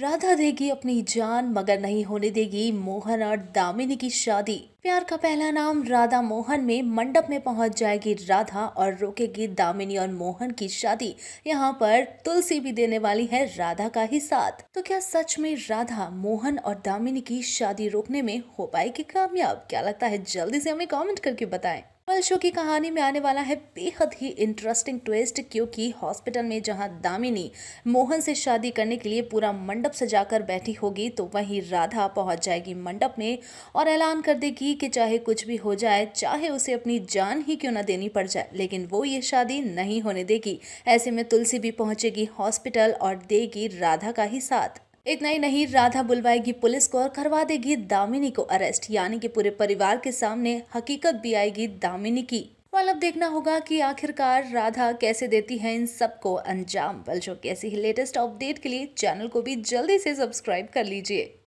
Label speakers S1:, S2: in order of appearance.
S1: राधा देगी अपनी जान मगर नहीं होने देगी मोहन और दामिनी की शादी प्यार का पहला नाम राधा मोहन में मंडप में पहुंच जाएगी राधा और रोकेगी दामिनी और मोहन की शादी यहाँ पर तुलसी भी देने वाली है राधा का ही साथ तो क्या सच में राधा मोहन और दामिनी की शादी रोकने में हो पाएगी कामयाब क्या लगता है जल्दी से हमें कमेंट करके बताएं कल शो की कहानी में आने वाला है बेहद ही इंटरेस्टिंग ट्विस्ट क्योंकि हॉस्पिटल में जहां दामिनी मोहन से शादी करने के लिए पूरा मंडप सजाकर बैठी होगी तो वहीं राधा पहुंच जाएगी मंडप में और ऐलान कर देगी थी कि चाहे कुछ भी हो जाए चाहे उसे अपनी जान ही क्यों ना देनी पड़ जाए लेकिन वो ये शादी नहीं होने देगी ऐसे में तुलसी भी पहुंचेगी हॉस्पिटल और देगी राधा का ही साथ इतना ही नहीं राधा बुलवाएगी पुलिस को और करवा देगी दामिनी को अरेस्ट यानी कि पूरे परिवार के सामने हकीकत भी आएगी दामिनी की वाल अब देखना होगा कि आखिरकार राधा कैसे देती है इन सबको अंजाम बल जो ही लेटेस्ट अपडेट के लिए चैनल को भी जल्दी से सब्सक्राइब कर लीजिए